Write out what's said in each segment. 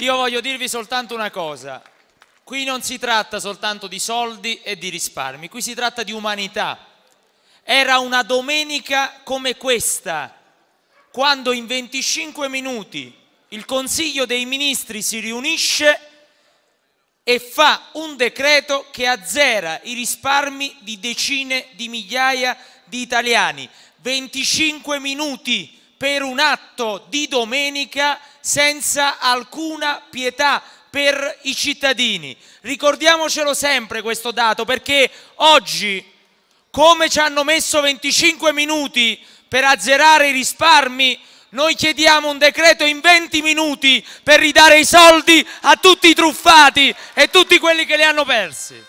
Io voglio dirvi soltanto una cosa, qui non si tratta soltanto di soldi e di risparmi, qui si tratta di umanità. Era una domenica come questa, quando in 25 minuti il Consiglio dei Ministri si riunisce e fa un decreto che azzera i risparmi di decine di migliaia di italiani. 25 minuti per un atto di domenica senza alcuna pietà per i cittadini. Ricordiamocelo sempre questo dato perché oggi, come ci hanno messo 25 minuti per azzerare i risparmi, noi chiediamo un decreto in 20 minuti per ridare i soldi a tutti i truffati e tutti quelli che li hanno persi.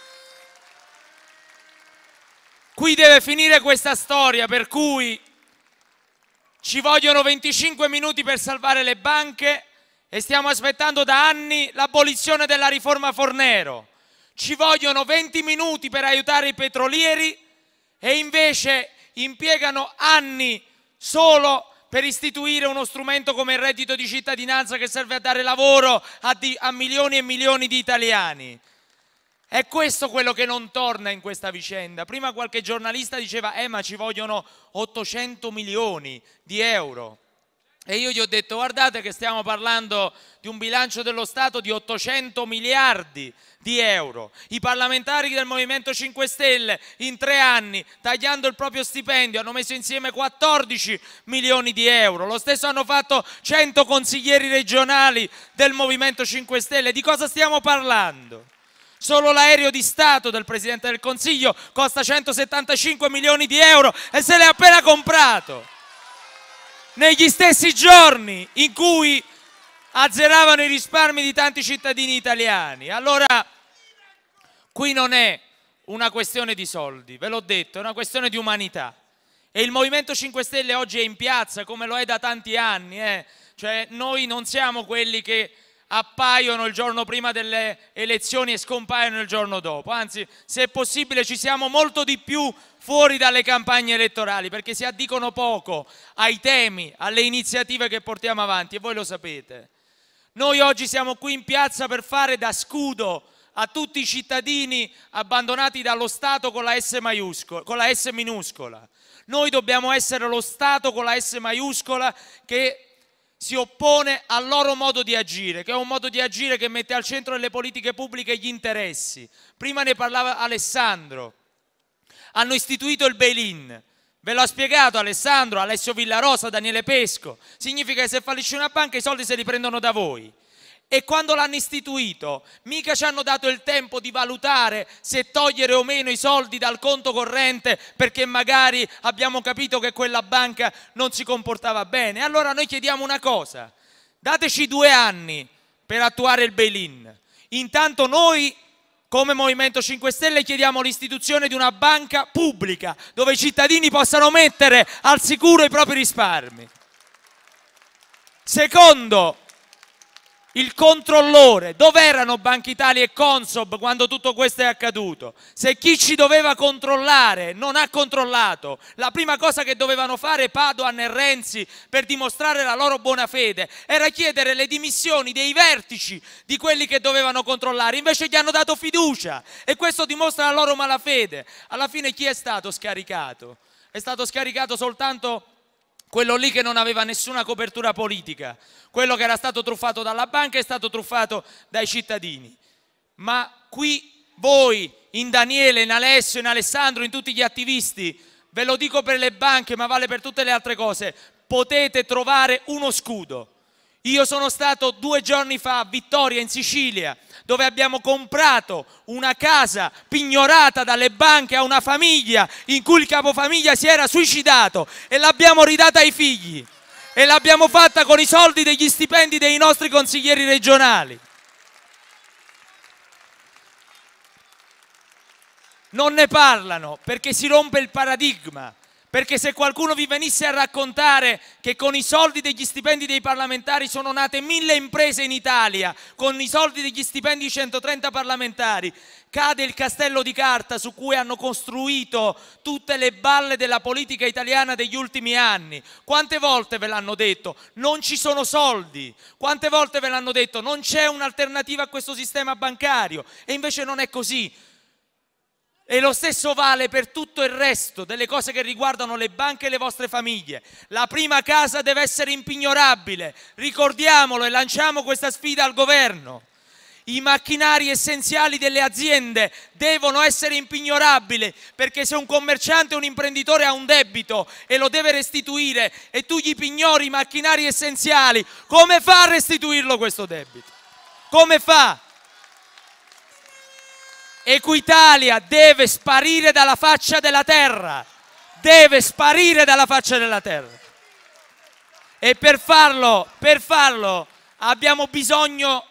Qui deve finire questa storia per cui ci vogliono 25 minuti per salvare le banche e stiamo aspettando da anni l'abolizione della riforma Fornero. Ci vogliono 20 minuti per aiutare i petrolieri e invece impiegano anni solo per istituire uno strumento come il reddito di cittadinanza che serve a dare lavoro a, di, a milioni e milioni di italiani. È questo quello che non torna in questa vicenda. Prima qualche giornalista diceva, eh ma ci vogliono 800 milioni di euro. E io gli ho detto, guardate che stiamo parlando di un bilancio dello Stato di 800 miliardi di euro. I parlamentari del Movimento 5 Stelle in tre anni, tagliando il proprio stipendio, hanno messo insieme 14 milioni di euro. Lo stesso hanno fatto 100 consiglieri regionali del Movimento 5 Stelle. Di cosa stiamo parlando? Solo l'aereo di Stato del Presidente del Consiglio costa 175 milioni di euro e se l'è appena comprato. Negli stessi giorni in cui azzeravano i risparmi di tanti cittadini italiani. Allora, qui non è una questione di soldi, ve l'ho detto, è una questione di umanità. E il Movimento 5 Stelle oggi è in piazza, come lo è da tanti anni. Eh? Cioè, noi non siamo quelli che appaiono il giorno prima delle elezioni e scompaiono il giorno dopo. Anzi, se è possibile, ci siamo molto di più fuori dalle campagne elettorali perché si addicono poco ai temi, alle iniziative che portiamo avanti e voi lo sapete. Noi oggi siamo qui in piazza per fare da scudo a tutti i cittadini abbandonati dallo Stato con la S, con la S minuscola. Noi dobbiamo essere lo Stato con la S maiuscola che si oppone al loro modo di agire, che è un modo di agire che mette al centro delle politiche pubbliche gli interessi. Prima ne parlava Alessandro. Hanno istituito il bail-in. Ve l'ho spiegato Alessandro, Alessio Villarosa, Daniele Pesco. Significa che se fallisce una banca i soldi se li prendono da voi. E quando l'hanno istituito, mica ci hanno dato il tempo di valutare se togliere o meno i soldi dal conto corrente perché magari abbiamo capito che quella banca non si comportava bene. Allora noi chiediamo una cosa, dateci due anni per attuare il bail-in. Intanto noi come Movimento 5 Stelle chiediamo l'istituzione di una banca pubblica dove i cittadini possano mettere al sicuro i propri risparmi. Secondo, il controllore, dove erano Banca Italia e Consob quando tutto questo è accaduto? Se chi ci doveva controllare non ha controllato, la prima cosa che dovevano fare Padoan e Renzi per dimostrare la loro buona fede era chiedere le dimissioni dei vertici di quelli che dovevano controllare, invece gli hanno dato fiducia e questo dimostra la loro malafede. Alla fine chi è stato scaricato? È stato scaricato soltanto quello lì che non aveva nessuna copertura politica, quello che era stato truffato dalla banca è stato truffato dai cittadini. Ma qui voi, in Daniele, in Alessio, in Alessandro, in tutti gli attivisti, ve lo dico per le banche ma vale per tutte le altre cose, potete trovare uno scudo io sono stato due giorni fa a Vittoria in Sicilia dove abbiamo comprato una casa pignorata dalle banche a una famiglia in cui il capofamiglia si era suicidato e l'abbiamo ridata ai figli e l'abbiamo fatta con i soldi degli stipendi dei nostri consiglieri regionali. Non ne parlano perché si rompe il paradigma perché se qualcuno vi venisse a raccontare che con i soldi degli stipendi dei parlamentari sono nate mille imprese in Italia, con i soldi degli stipendi di 130 parlamentari, cade il castello di carta su cui hanno costruito tutte le balle della politica italiana degli ultimi anni. Quante volte ve l'hanno detto? Non ci sono soldi. Quante volte ve l'hanno detto? Non c'è un'alternativa a questo sistema bancario. E invece non è così. E lo stesso vale per tutto il resto delle cose che riguardano le banche e le vostre famiglie. La prima casa deve essere impignorabile, ricordiamolo e lanciamo questa sfida al governo. I macchinari essenziali delle aziende devono essere impignorabili perché se un commerciante o un imprenditore ha un debito e lo deve restituire e tu gli pignori i macchinari essenziali, come fa a restituirlo questo debito? Come fa? Equitalia deve sparire dalla faccia della terra, deve sparire dalla faccia della terra. E per farlo, per farlo abbiamo bisogno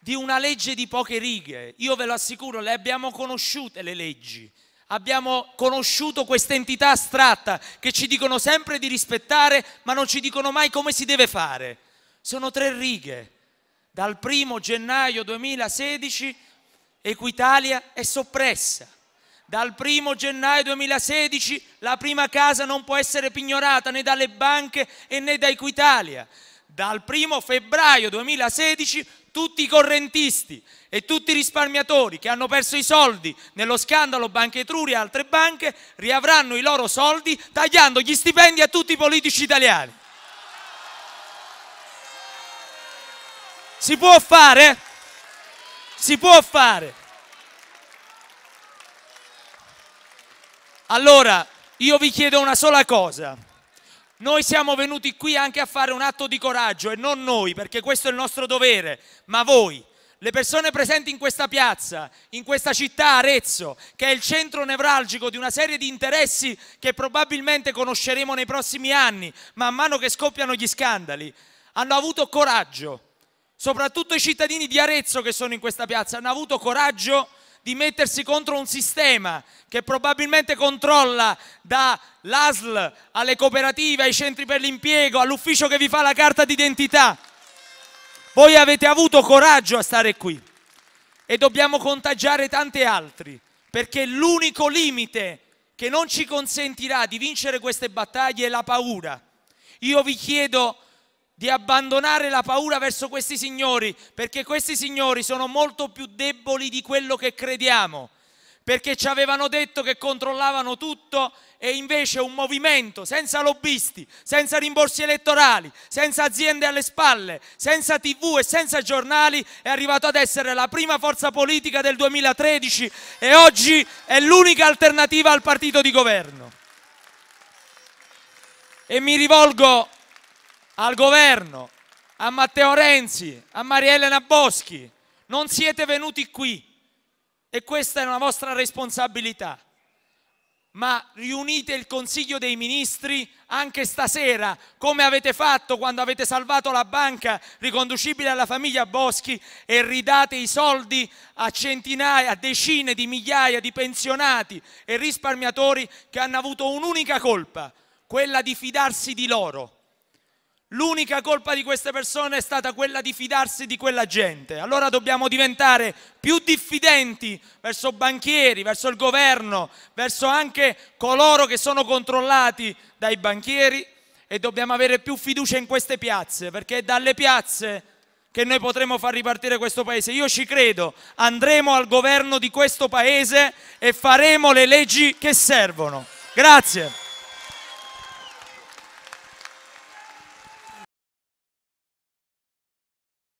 di una legge di poche righe. Io ve lo assicuro, le abbiamo conosciute le leggi. Abbiamo conosciuto questa entità astratta che ci dicono sempre di rispettare, ma non ci dicono mai come si deve fare. Sono tre righe. Dal primo gennaio 2016 Equitalia è soppressa. Dal 1 gennaio 2016 la prima casa non può essere pignorata né dalle banche né da Equitalia. Dal 1 febbraio 2016 tutti i correntisti e tutti i risparmiatori che hanno perso i soldi nello scandalo Banca Etruria e altre banche riavranno i loro soldi tagliando gli stipendi a tutti i politici italiani. Si può fare? Si può fare. Allora, io vi chiedo una sola cosa. Noi siamo venuti qui anche a fare un atto di coraggio e non noi, perché questo è il nostro dovere, ma voi, le persone presenti in questa piazza, in questa città Arezzo, che è il centro nevralgico di una serie di interessi che probabilmente conosceremo nei prossimi anni, man mano che scoppiano gli scandali, hanno avuto coraggio soprattutto i cittadini di Arezzo che sono in questa piazza, hanno avuto coraggio di mettersi contro un sistema che probabilmente controlla dall'ASL alle cooperative, ai centri per l'impiego, all'ufficio che vi fa la carta d'identità. Voi avete avuto coraggio a stare qui e dobbiamo contagiare tanti altri perché l'unico limite che non ci consentirà di vincere queste battaglie è la paura. Io vi chiedo di abbandonare la paura verso questi signori, perché questi signori sono molto più deboli di quello che crediamo, perché ci avevano detto che controllavano tutto e invece un movimento senza lobbisti, senza rimborsi elettorali, senza aziende alle spalle, senza tv e senza giornali è arrivato ad essere la prima forza politica del 2013 e oggi è l'unica alternativa al partito di governo. E mi rivolgo al governo, a Matteo Renzi, a Marielena Boschi. Non siete venuti qui e questa è una vostra responsabilità. Ma riunite il Consiglio dei Ministri anche stasera, come avete fatto quando avete salvato la banca riconducibile alla famiglia Boschi e ridate i soldi a centinaia, a decine di migliaia di pensionati e risparmiatori che hanno avuto un'unica colpa, quella di fidarsi di loro L'unica colpa di queste persone è stata quella di fidarsi di quella gente. Allora dobbiamo diventare più diffidenti verso banchieri, verso il governo, verso anche coloro che sono controllati dai banchieri e dobbiamo avere più fiducia in queste piazze, perché è dalle piazze che noi potremo far ripartire questo paese. Io ci credo, andremo al governo di questo paese e faremo le leggi che servono. Grazie.